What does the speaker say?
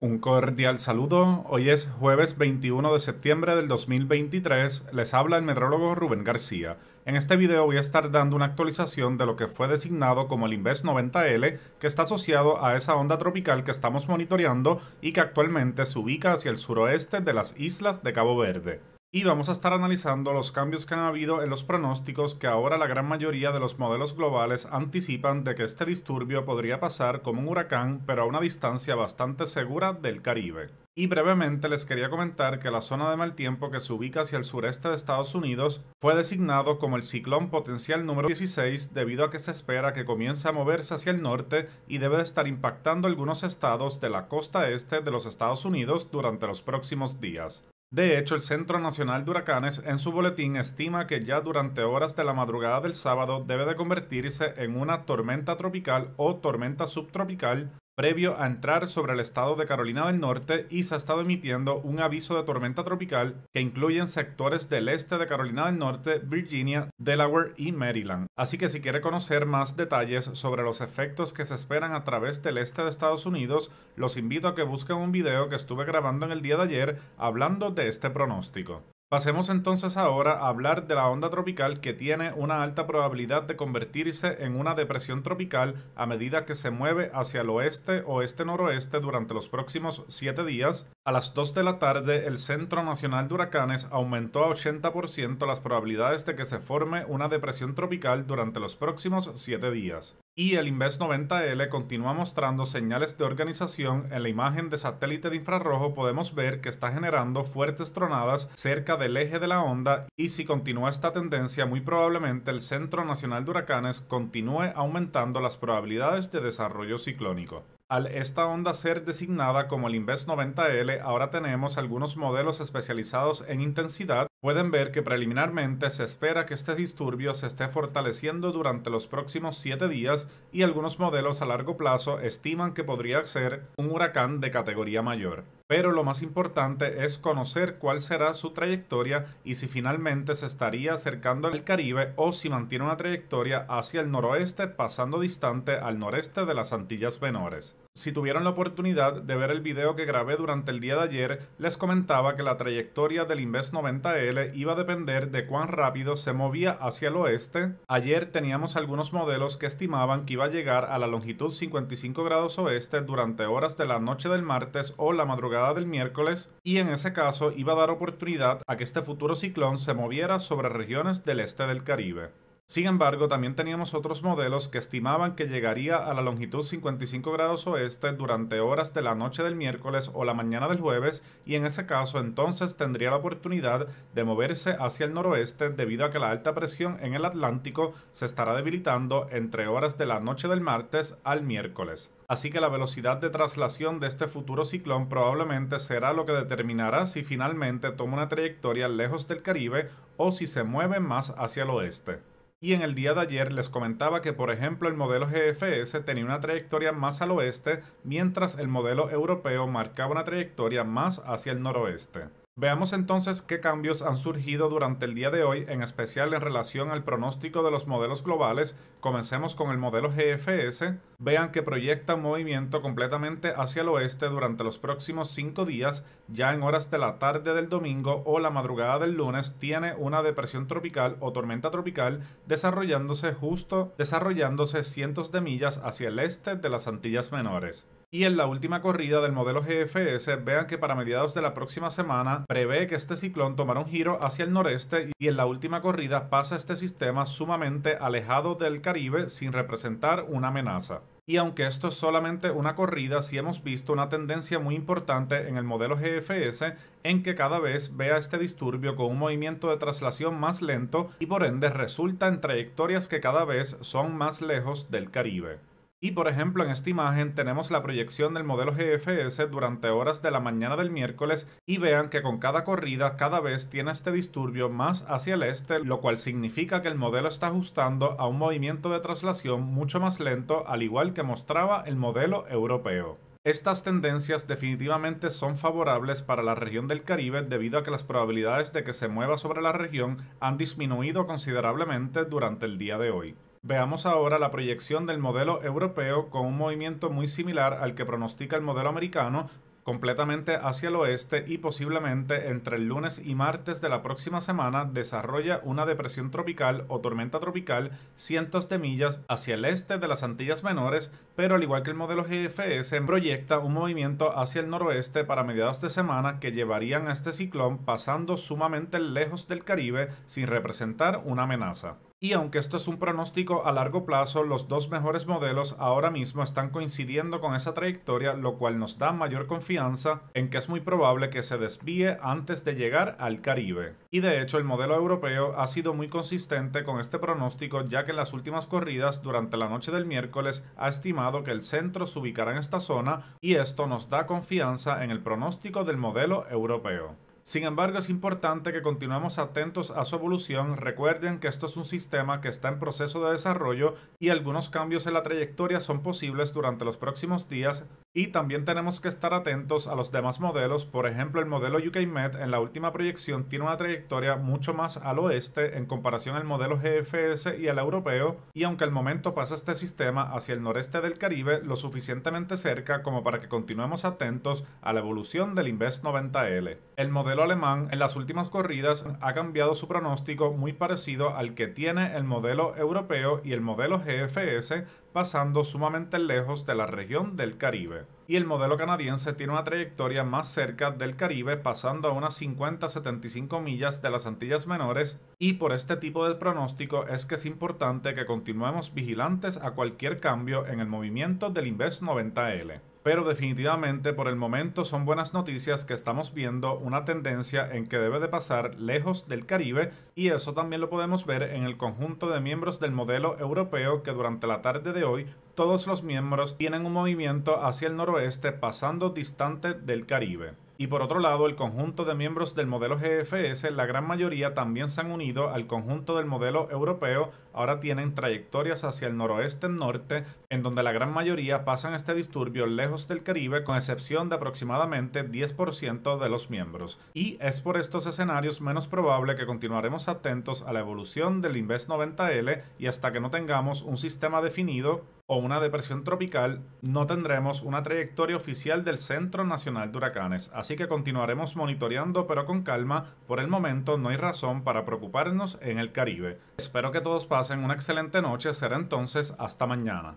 Un cordial saludo. Hoy es jueves 21 de septiembre del 2023. Les habla el meteorólogo Rubén García. En este video voy a estar dando una actualización de lo que fue designado como el Inves 90L, que está asociado a esa onda tropical que estamos monitoreando y que actualmente se ubica hacia el suroeste de las islas de Cabo Verde y vamos a estar analizando los cambios que han habido en los pronósticos que ahora la gran mayoría de los modelos globales anticipan de que este disturbio podría pasar como un huracán pero a una distancia bastante segura del Caribe. Y brevemente les quería comentar que la zona de mal tiempo que se ubica hacia el sureste de Estados Unidos fue designado como el ciclón potencial número 16 debido a que se espera que comience a moverse hacia el norte y debe de estar impactando algunos estados de la costa este de los Estados Unidos durante los próximos días. De hecho, el Centro Nacional de Huracanes en su boletín estima que ya durante horas de la madrugada del sábado debe de convertirse en una tormenta tropical o tormenta subtropical previo a entrar sobre el estado de Carolina del Norte y se ha estado emitiendo un aviso de tormenta tropical que incluyen sectores del este de Carolina del Norte, Virginia, Delaware y Maryland. Así que si quiere conocer más detalles sobre los efectos que se esperan a través del este de Estados Unidos, los invito a que busquen un video que estuve grabando en el día de ayer hablando de este pronóstico. Pasemos entonces ahora a hablar de la onda tropical que tiene una alta probabilidad de convertirse en una depresión tropical a medida que se mueve hacia el oeste oeste-noroeste durante los próximos siete días. A las 2 de la tarde, el Centro Nacional de Huracanes aumentó a 80% las probabilidades de que se forme una depresión tropical durante los próximos siete días y el Invest 90L continúa mostrando señales de organización. En la imagen de satélite de infrarrojo podemos ver que está generando fuertes tronadas cerca del eje de la onda y si continúa esta tendencia muy probablemente el Centro Nacional de Huracanes continúe aumentando las probabilidades de desarrollo ciclónico. Al esta onda ser designada como el Inves 90L, ahora tenemos algunos modelos especializados en intensidad Pueden ver que preliminarmente se espera que este disturbio se esté fortaleciendo durante los próximos 7 días y algunos modelos a largo plazo estiman que podría ser un huracán de categoría mayor pero lo más importante es conocer cuál será su trayectoria y si finalmente se estaría acercando al Caribe o si mantiene una trayectoria hacia el noroeste pasando distante al noreste de las Antillas Menores. Si tuvieron la oportunidad de ver el video que grabé durante el día de ayer, les comentaba que la trayectoria del Inves 90L iba a depender de cuán rápido se movía hacia el oeste. Ayer teníamos algunos modelos que estimaban que iba a llegar a la longitud 55 grados oeste durante horas de la noche del martes o la madrugada del miércoles y en ese caso iba a dar oportunidad a que este futuro ciclón se moviera sobre regiones del este del Caribe. Sin embargo, también teníamos otros modelos que estimaban que llegaría a la longitud 55 grados oeste durante horas de la noche del miércoles o la mañana del jueves y en ese caso entonces tendría la oportunidad de moverse hacia el noroeste debido a que la alta presión en el Atlántico se estará debilitando entre horas de la noche del martes al miércoles. Así que la velocidad de traslación de este futuro ciclón probablemente será lo que determinará si finalmente toma una trayectoria lejos del Caribe o si se mueve más hacia el oeste. Y en el día de ayer les comentaba que por ejemplo el modelo GFS tenía una trayectoria más al oeste, mientras el modelo europeo marcaba una trayectoria más hacia el noroeste. Veamos entonces qué cambios han surgido durante el día de hoy, en especial en relación al pronóstico de los modelos globales. Comencemos con el modelo GFS. Vean que proyecta un movimiento completamente hacia el oeste durante los próximos cinco días, ya en horas de la tarde del domingo o la madrugada del lunes tiene una depresión tropical o tormenta tropical desarrollándose justo desarrollándose cientos de millas hacia el este de las Antillas Menores. Y en la última corrida del modelo GFS, vean que para mediados de la próxima semana prevé que este ciclón tomará un giro hacia el noreste y en la última corrida pasa este sistema sumamente alejado del Caribe sin representar una amenaza. Y aunque esto es solamente una corrida, sí hemos visto una tendencia muy importante en el modelo GFS en que cada vez vea este disturbio con un movimiento de traslación más lento y por ende resulta en trayectorias que cada vez son más lejos del Caribe. Y por ejemplo, en esta imagen tenemos la proyección del modelo GFS durante horas de la mañana del miércoles y vean que con cada corrida cada vez tiene este disturbio más hacia el este, lo cual significa que el modelo está ajustando a un movimiento de traslación mucho más lento al igual que mostraba el modelo europeo. Estas tendencias definitivamente son favorables para la región del Caribe debido a que las probabilidades de que se mueva sobre la región han disminuido considerablemente durante el día de hoy. Veamos ahora la proyección del modelo europeo con un movimiento muy similar al que pronostica el modelo americano, completamente hacia el oeste y posiblemente entre el lunes y martes de la próxima semana desarrolla una depresión tropical o tormenta tropical cientos de millas hacia el este de las Antillas Menores, pero al igual que el modelo GFS proyecta un movimiento hacia el noroeste para mediados de semana que llevarían a este ciclón pasando sumamente lejos del Caribe sin representar una amenaza. Y aunque esto es un pronóstico a largo plazo, los dos mejores modelos ahora mismo están coincidiendo con esa trayectoria, lo cual nos da mayor confianza en que es muy probable que se desvíe antes de llegar al Caribe. Y de hecho, el modelo europeo ha sido muy consistente con este pronóstico, ya que en las últimas corridas durante la noche del miércoles ha estimado que el centro se ubicará en esta zona y esto nos da confianza en el pronóstico del modelo europeo. Sin embargo, es importante que continuemos atentos a su evolución. Recuerden que esto es un sistema que está en proceso de desarrollo y algunos cambios en la trayectoria son posibles durante los próximos días y también tenemos que estar atentos a los demás modelos. Por ejemplo, el modelo UK Met en la última proyección tiene una trayectoria mucho más al oeste en comparación al modelo GFS y al europeo. Y aunque el momento pasa este sistema hacia el noreste del Caribe lo suficientemente cerca como para que continuemos atentos a la evolución del Invest 90L. El modelo alemán en las últimas corridas ha cambiado su pronóstico muy parecido al que tiene el modelo europeo y el modelo GFS pasando sumamente lejos de la región del Caribe. Y el modelo canadiense tiene una trayectoria más cerca del Caribe, pasando a unas 50-75 millas de las Antillas Menores, y por este tipo de pronóstico es que es importante que continuemos vigilantes a cualquier cambio en el movimiento del Inves 90L pero definitivamente por el momento son buenas noticias que estamos viendo una tendencia en que debe de pasar lejos del Caribe y eso también lo podemos ver en el conjunto de miembros del modelo europeo que durante la tarde de hoy todos los miembros tienen un movimiento hacia el noroeste pasando distante del Caribe. Y por otro lado, el conjunto de miembros del modelo GFS, la gran mayoría también se han unido al conjunto del modelo europeo, ahora tienen trayectorias hacia el noroeste-norte, en donde la gran mayoría pasan este disturbio lejos del Caribe, con excepción de aproximadamente 10% de los miembros. Y es por estos escenarios menos probable que continuaremos atentos a la evolución del Invest 90L y hasta que no tengamos un sistema definido, o una depresión tropical, no tendremos una trayectoria oficial del Centro Nacional de Huracanes, así que continuaremos monitoreando pero con calma, por el momento no hay razón para preocuparnos en el Caribe. Espero que todos pasen una excelente noche, será entonces hasta mañana.